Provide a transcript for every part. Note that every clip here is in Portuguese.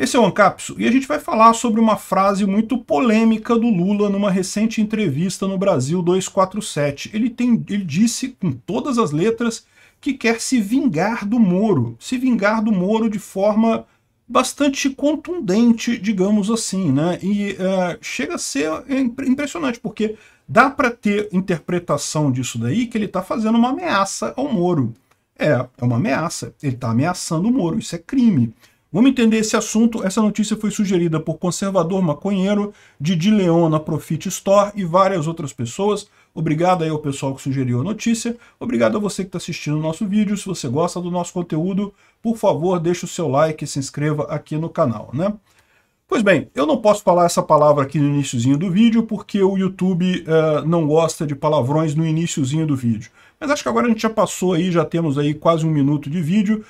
Esse é o Ancapso e a gente vai falar sobre uma frase muito polêmica do Lula numa recente entrevista no Brasil 247. Ele, tem, ele disse com todas as letras que quer se vingar do Moro, se vingar do Moro de forma bastante contundente, digamos assim, né? E uh, chega a ser impressionante, porque dá para ter interpretação disso daí que ele está fazendo uma ameaça ao Moro. É, é uma ameaça. Ele está ameaçando o Moro, isso é crime. Vamos entender esse assunto. Essa notícia foi sugerida por conservador maconheiro Didi Leon na Profit Store e várias outras pessoas. Obrigado aí ao pessoal que sugeriu a notícia. Obrigado a você que está assistindo o nosso vídeo. Se você gosta do nosso conteúdo, por favor, deixe o seu like e se inscreva aqui no canal, né? Pois bem, eu não posso falar essa palavra aqui no iníciozinho do vídeo porque o YouTube uh, não gosta de palavrões no iníciozinho do vídeo. Mas acho que agora a gente já passou aí, já temos aí quase um minuto de vídeo.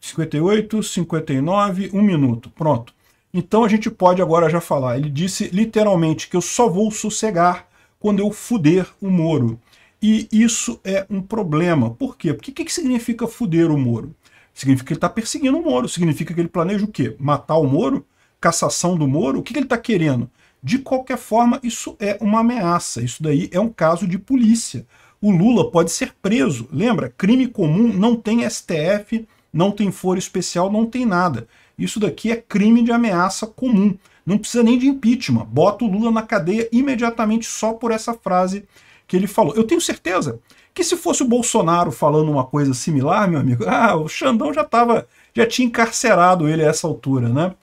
58, 59, 1 minuto. Pronto. Então a gente pode agora já falar. Ele disse literalmente que eu só vou sossegar quando eu fuder o Moro. E isso é um problema. Por quê? Porque o que, que significa fuder o Moro? Significa que ele está perseguindo o Moro. Significa que ele planeja o quê? Matar o Moro? Cassação do Moro? O que, que ele está querendo? De qualquer forma, isso é uma ameaça. Isso daí é um caso de polícia. O Lula pode ser preso. Lembra? Crime comum não tem STF, não tem foro especial, não tem nada. Isso daqui é crime de ameaça comum. Não precisa nem de impeachment. Bota o Lula na cadeia imediatamente só por essa frase que ele falou. Eu tenho certeza que se fosse o Bolsonaro falando uma coisa similar, meu amigo, ah, o Xandão já tava, já tinha encarcerado ele a essa altura, né?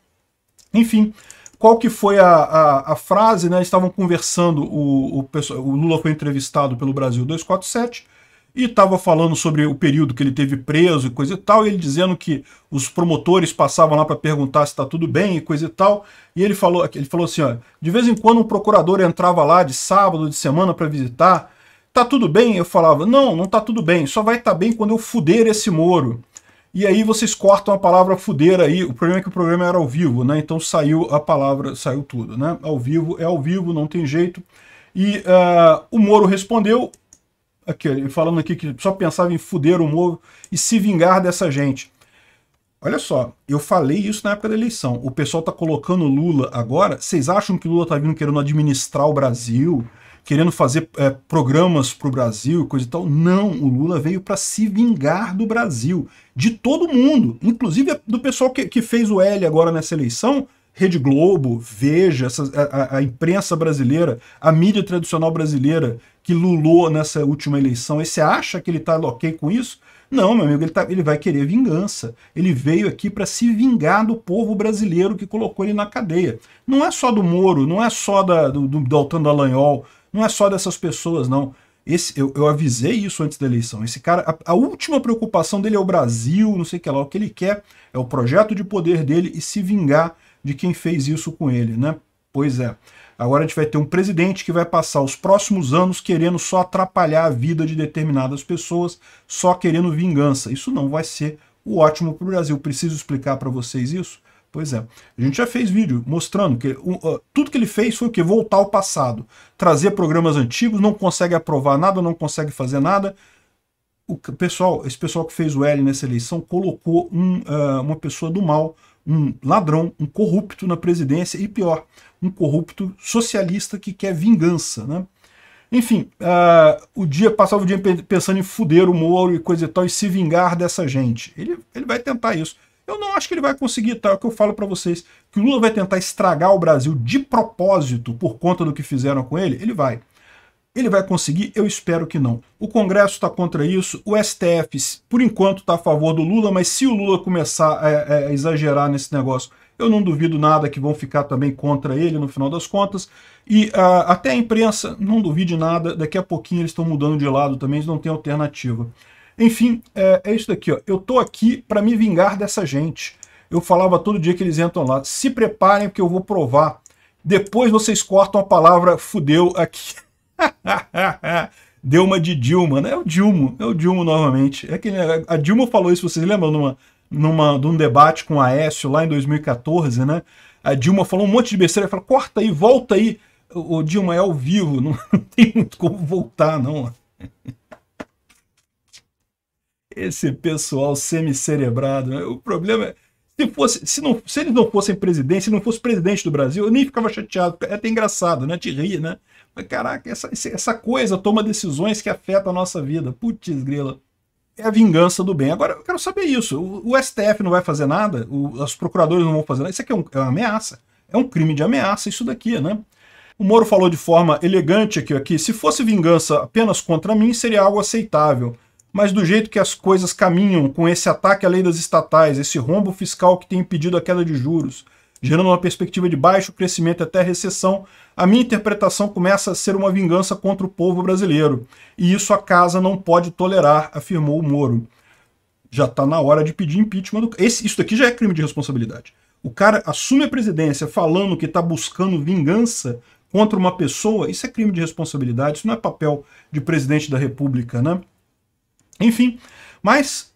Enfim, qual que foi a, a, a frase, né? Estavam conversando, o, o, o Lula foi entrevistado pelo Brasil 247, e estava falando sobre o período que ele teve preso e coisa e tal, e ele dizendo que os promotores passavam lá para perguntar se está tudo bem e coisa e tal, e ele falou, ele falou assim, ó, de vez em quando um procurador entrava lá de sábado, de semana para visitar, tá tudo bem? Eu falava, não, não tá tudo bem, só vai estar tá bem quando eu fuder esse Moro. E aí vocês cortam a palavra fuder aí, o problema é que o programa era ao vivo, né, então saiu a palavra, saiu tudo, né, ao vivo é ao vivo, não tem jeito, e uh, o Moro respondeu, aqui, falando aqui que só pensava em fuder o Moro e se vingar dessa gente. Olha só, eu falei isso na época da eleição. O pessoal tá colocando Lula agora. Vocês acham que Lula tá vindo querendo administrar o Brasil, querendo fazer é, programas pro Brasil, coisa e tal? Não, o Lula veio para se vingar do Brasil, de todo mundo, inclusive do pessoal que, que fez o L agora nessa eleição, Rede Globo, Veja, essa, a, a, imprensa brasileira, a mídia tradicional brasileira que lulou nessa última eleição, e você acha que ele está ok com isso? Não, meu amigo, ele, tá, ele vai querer vingança. Ele veio aqui para se vingar do povo brasileiro que colocou ele na cadeia. Não é só do Moro, não é só da, do, do Dalton Dallagnol, não é só dessas pessoas, não. Esse, eu, eu, avisei isso antes da eleição. Esse cara, a, a última preocupação dele é o Brasil, não sei o que lá. O que ele quer é o projeto de poder dele e se vingar de quem fez isso com ele, né? Pois é. Agora a gente vai ter um presidente que vai passar os próximos anos querendo só atrapalhar a vida de determinadas pessoas, só querendo vingança. Isso não vai ser o ótimo para o Brasil. Preciso explicar para vocês isso? Pois é. A gente já fez vídeo mostrando que uh, tudo que ele fez foi o quê? Voltar ao passado. Trazer programas antigos, não consegue aprovar nada, não consegue fazer nada. O pessoal, esse pessoal que fez o L nessa eleição colocou um, uh, uma pessoa do mal um ladrão, um corrupto na presidência e pior, um corrupto socialista que quer vingança, né? Enfim, uh, o dia passava o dia pensando em fuder o Moro e coisa e tal, e se vingar dessa gente. Ele, ele vai tentar isso. Eu não acho que ele vai conseguir, tá? É o que eu falo para vocês. Que o Lula vai tentar estragar o Brasil de propósito por conta do que fizeram com ele, ele vai. Ele vai conseguir? Eu espero que não. O Congresso está contra isso, o STF, por enquanto, está a favor do Lula, mas se o Lula começar a, é, a é, exagerar nesse negócio, eu não duvido nada que vão ficar também contra ele no final das contas. E até a imprensa, não duvide nada, daqui a pouquinho eles estão mudando de lado também, eles não têm alternativa. Enfim, é, é isso daqui. Ó. Eu estou aqui para me vingar dessa gente. Eu falava todo dia que eles entram lá. Se preparem, porque eu vou provar. Depois vocês cortam a palavra fudeu aqui. Deu uma de Dilma, né? É o Dilma, é o Dilma novamente. É aquele, a Dilma falou isso, vocês lembram, numa, numa, num debate com a Aécio lá em 2014, né? A Dilma falou um monte de besteira, falou, corta aí, volta aí. O, Dilma é ao vivo, não, não tem muito como voltar, não. Esse pessoal semicerebrado, né? o problema é se, fosse, se, não, se eles não fossem presidente, se não fosse presidente do Brasil, eu nem ficava chateado. É até engraçado, né? Te rir, né? Mas caraca, essa, essa coisa toma decisões que afetam a nossa vida. Putz, grila. É a vingança do bem. Agora, eu quero saber isso. O, o STF não vai fazer nada? O, os procuradores não vão fazer nada? Isso aqui é, um, é uma ameaça. É um crime de ameaça, isso daqui, né? O Moro falou de forma elegante aqui, aqui, se fosse vingança apenas contra mim, seria algo aceitável. Mas do jeito que as coisas caminham, com esse ataque à lei das estatais, esse rombo fiscal que tem impedido a queda de juros, gerando uma perspectiva de baixo crescimento até recessão, a minha interpretação começa a ser uma vingança contra o povo brasileiro. E isso a casa não pode tolerar, afirmou o Moro. Já está na hora de pedir impeachment. Do... Esse, isso daqui já é crime de responsabilidade. O cara assume a presidência falando que está buscando vingança contra uma pessoa, isso é crime de responsabilidade, isso não é papel de presidente da república, né? Enfim, mas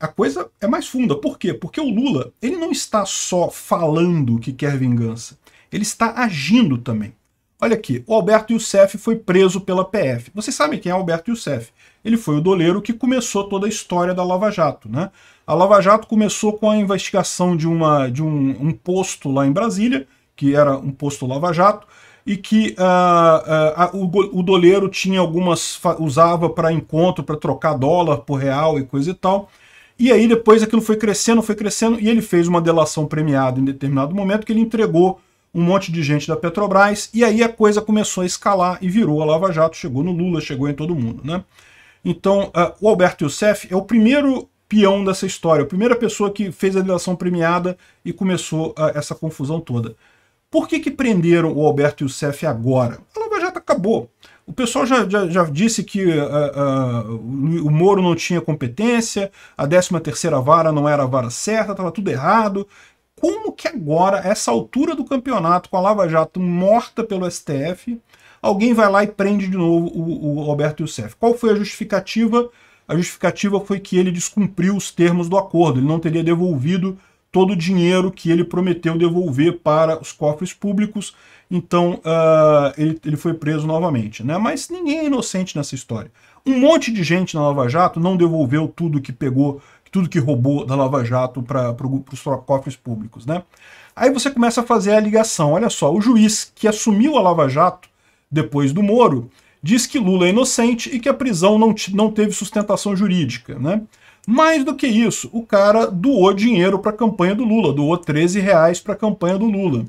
a coisa é mais funda. Por quê? Porque o Lula, ele não está só falando que quer vingança, ele está agindo também. Olha aqui, o Alberto Youssef foi preso pela PF. Vocês sabem quem é Alberto Youssef? Ele foi o doleiro que começou toda a história da Lava Jato, né? A Lava Jato começou com a investigação de, uma, de um, um posto lá em Brasília, que era um posto Lava Jato, e que uh, uh, uh, o, o doleiro tinha algumas usava para encontro, para trocar dólar por real e coisa e tal. E aí depois aquilo foi crescendo, foi crescendo e ele fez uma delação premiada em determinado momento que ele entregou um monte de gente da Petrobras e aí a coisa começou a escalar e virou a Lava Jato, chegou no Lula, chegou em todo mundo, né? Então, ah, o Alberto Youssef é o primeiro peão dessa história, a primeira pessoa que fez a delação premiada e começou essa confusão toda. Por que, que prenderam o Alberto Youssef agora? A Lava Jato acabou. O pessoal já, já, já disse que uh, uh, o Moro não tinha competência, a 13ª vara não era a vara certa, estava tudo errado. Como que agora, a essa altura do campeonato, com a Lava Jato morta pelo STF, alguém vai lá e prende de novo o, o Alberto Youssef? Qual foi a justificativa? A justificativa foi que ele descumpriu os termos do acordo, ele não teria devolvido todo o dinheiro que ele prometeu devolver para os cofres públicos, então uh, ele, ele foi preso novamente. Né? Mas ninguém é inocente nessa história. Um monte de gente na Lava Jato não devolveu tudo que pegou, tudo que roubou da Lava Jato para pro, os cofres públicos. Né? Aí você começa a fazer a ligação. Olha só, o juiz que assumiu a Lava Jato depois do Moro, diz que Lula é inocente e que a prisão não, não teve sustentação jurídica. Né? Mais do que isso, o cara doou dinheiro para a campanha do Lula, doou 13 reais para a campanha do Lula,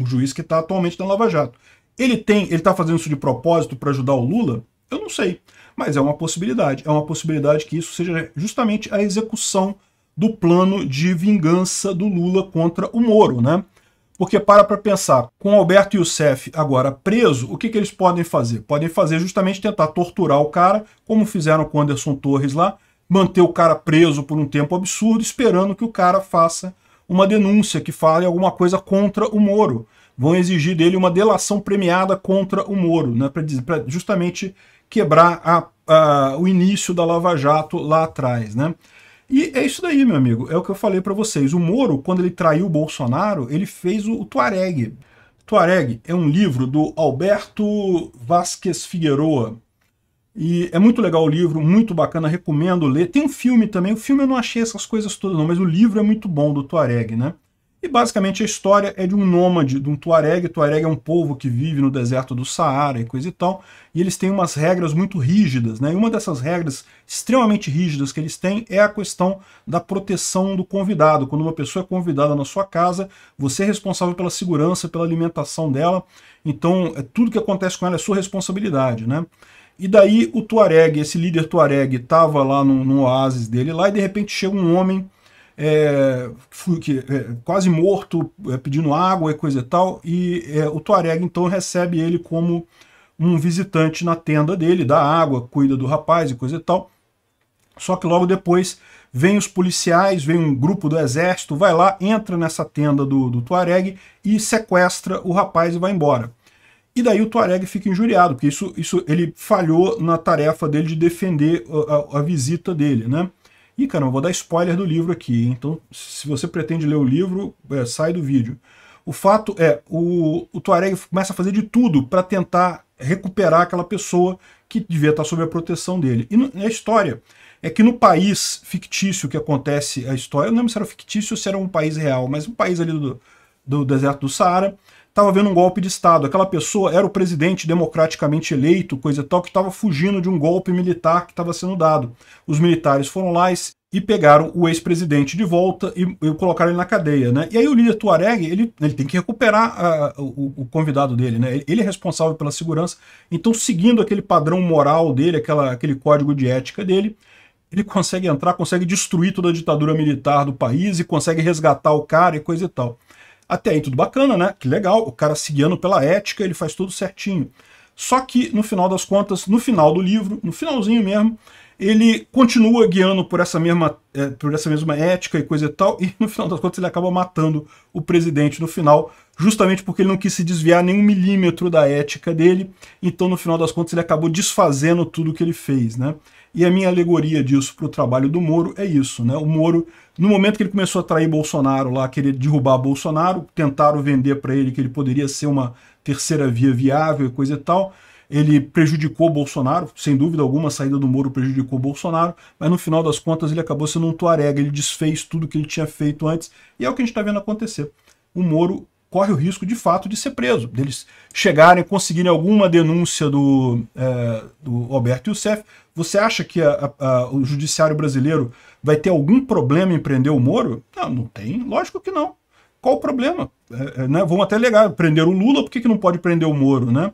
o juiz que está atualmente na Lava Jato. Ele tem, ele está fazendo isso de propósito para ajudar o Lula? Eu não sei, mas é uma possibilidade. É uma possibilidade que isso seja justamente a execução do plano de vingança do Lula contra o Moro, né? Porque para para pensar, com Alberto Youssef agora preso, o que, que eles podem fazer? Podem fazer justamente tentar torturar o cara, como fizeram com Anderson Torres lá, manter o cara preso por um tempo absurdo, esperando que o cara faça uma denúncia, que fale alguma coisa contra o Moro. Vão exigir dele uma delação premiada contra o Moro, né, para justamente quebrar a, a, o início da Lava Jato lá atrás. Né? E é isso daí, meu amigo. É o que eu falei para vocês. O Moro, quando ele traiu o Bolsonaro, ele fez o, Tuareg. Tuareg é um livro do Alberto Vasquez Figueroa. E é muito legal o livro, muito bacana, recomendo ler. Tem um filme também, o filme eu não achei essas coisas todas não, mas o livro é muito bom do Tuareg, né? E basicamente a história é de um nômade, de um tuareg. Tuareg é um povo que vive no deserto do Saara e coisa e tal. E eles têm umas regras muito rígidas, né? E uma dessas regras extremamente rígidas que eles têm é a questão da proteção do convidado. Quando uma pessoa é convidada na sua casa, você é responsável pela segurança, pela alimentação dela. Então, é, tudo que acontece com ela é sua responsabilidade, né? E daí o tuareg, esse líder tuareg, estava lá no, no oásis dele lá e de repente chega um homem é, que, é, quase morto, é, pedindo água e coisa e tal, e é, o Tuareg então recebe ele como um visitante na tenda dele, dá água, cuida do rapaz e coisa e tal. Só que logo depois vem os policiais, vem um grupo do exército, vai lá, entra nessa tenda do, do Tuareg e sequestra o rapaz e vai embora. E daí o Tuareg fica injuriado, porque isso, isso ele falhou na tarefa dele de defender a, a, a visita dele, né? E, vou dar spoiler do livro aqui, então se você pretende ler o livro, é, sai do vídeo. O fato é, o, o Tuareg começa a fazer de tudo para tentar recuperar aquela pessoa que devia estar sob a proteção dele. E na história é que no país fictício que acontece a história, eu não lembro se era fictício ou se era um país real, mas um país ali do, do deserto do Saara, estava havendo um golpe de Estado. Aquela pessoa era o presidente democraticamente eleito, coisa tal, que estava fugindo de um golpe militar que estava sendo dado. Os militares foram lá e pegaram o ex-presidente de volta e, e, colocaram ele na cadeia, né? E aí o líder Tuareg, ele, ele tem que recuperar a, ah, o, o, convidado dele, né? Ele, ele, é responsável pela segurança, então seguindo aquele padrão moral dele, aquela, aquele código de ética dele, ele consegue entrar, consegue destruir toda a ditadura militar do país e consegue resgatar o cara e coisa e tal. Até aí tudo bacana, né? Que legal, o cara se guiando pela ética, ele faz tudo certinho. Só que, no final das contas, no final do livro, no finalzinho mesmo, ele continua guiando por essa mesma, é, por essa mesma ética e coisa e tal, e no final das contas ele acaba matando o presidente no final, justamente porque ele não quis se desviar nem um milímetro da ética dele, então no final das contas ele acabou desfazendo tudo que ele fez, né? E a minha alegoria disso para o trabalho do Moro é isso, né? O Moro, no momento que ele começou a trair Bolsonaro lá, querer derrubar Bolsonaro, tentaram vender para ele que ele poderia ser uma terceira via viável e coisa e tal, ele prejudicou Bolsonaro, sem dúvida alguma, a saída do Moro prejudicou Bolsonaro, mas no final das contas ele acabou sendo um tuarega, ele desfez tudo que ele tinha feito antes, e é o que a gente está vendo acontecer. O Moro corre o risco, de fato, de ser preso, deles chegarem, conseguirem alguma denúncia do, é, do Alberto Youssef. Você acha que a, a, o judiciário brasileiro vai ter algum problema em prender o Moro? Não, não tem, lógico que não. Qual o problema? É, é né? Vão até legar, prender o Lula, por que, que não pode prender o Moro, né?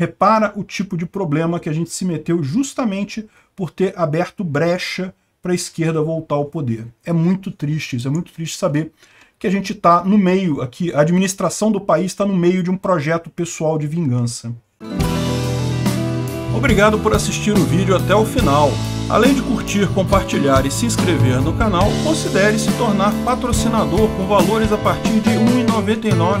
Repara o tipo de problema que a gente se meteu justamente por ter aberto brecha para a esquerda voltar ao poder. É muito triste isso, é muito triste saber que a gente está no meio aqui, a administração do país está no meio de um projeto pessoal de vingança. Obrigado por assistir o vídeo até o final. Além de curtir, compartilhar e se inscrever no canal, considere se tornar patrocinador com valores a partir de R$ 1,99